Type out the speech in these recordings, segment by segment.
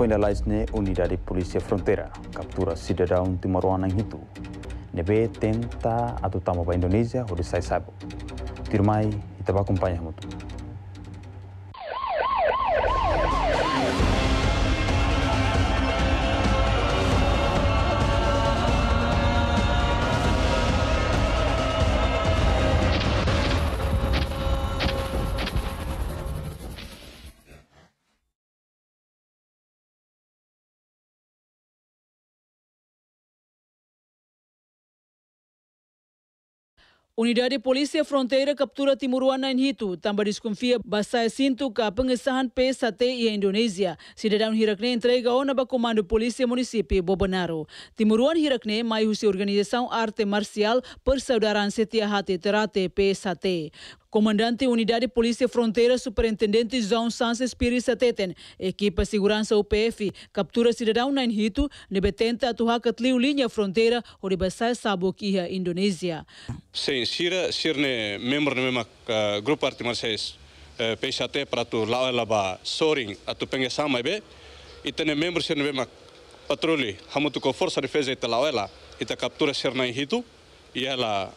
finalize en unik dari polisi Frontera, captura cidadão timur Maruana itu. Nebe tenta atau tamu para Indonesia, hodisai e saibo. Tirmai, kita e acompanha muito. Unidade Polícia Fronteira captura Timuruana em Rito, também desconfia Basai Sinto que a pengesahan PSAT e a Indonésia. Cidadão Hirakne entrega ona para comando Polícia Município Bobanaro. Timuruan Hirakne mai husi organização Arte Marcial Persaudaraan Setia Hati Terate PSAT. Comandante Unidade Polícia Fronteira, Superintendente João Sanches Pires Sateten, equipa Segurança UPF, captura cidadão na Inhito, nebetenta atuhakatliu linha fronteira, oribasai sabuk iha Indonésia. Sim, sira sirne membro do mesmo uh, grupo arte marciais, uh, eh, peixate para tu lá laba soring, atu pengesama be, e tene membro sirne mesmo patrulha, hamutu com força de defesa e tela ela, e ta captura sirne Inhito, e ela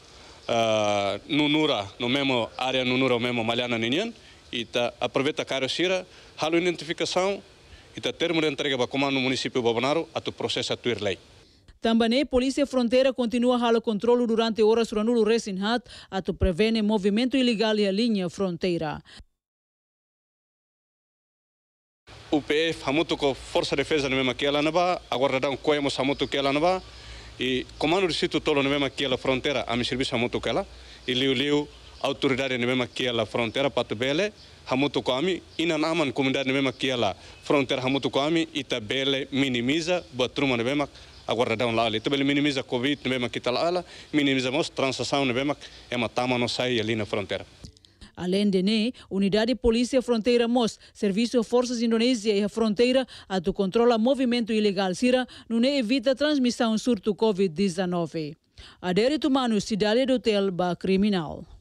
uh, nunura, no mesmo área nunura, o mesmo malhana ninyan, e tá aproveita carocira, rala a identificação, e tá termo de entrega para o comando no município de a tu processo a tu ir lei. Também Polícia Fronteira continua o controle durante horas ranulu resinhat, a tu prevene movimento ilegal e a linha fronteira. UPF, hamutu com Força de Defesa no mesmo que ela é não vai, agora dá um coia, mas hamutu que ela não vai, e comando do sítio tolo no mesmo aquela fronteira, a me serviço a muito aquela, e liu liu autoridade no mesmo aquela fronteira, pato bele, hamuto kami, e na naman comunidade no mesmo aquela fronteira hamuto kami, e tabele minimiza, batruma no mesmo aguardadão lá ali. Também minimiza a Covid no mesmo aqui tá lá, minimiza a transação no mesmo, é uma tama não sai ali na fronteira. Além de NE, Unidade Polícia Fronteira MOS, Serviço Forças Indonésia e a Fronteira, a do controla movimento ilegal Sira, não evita transmissão surto Covid-19. se Manu, cidade do ba criminal.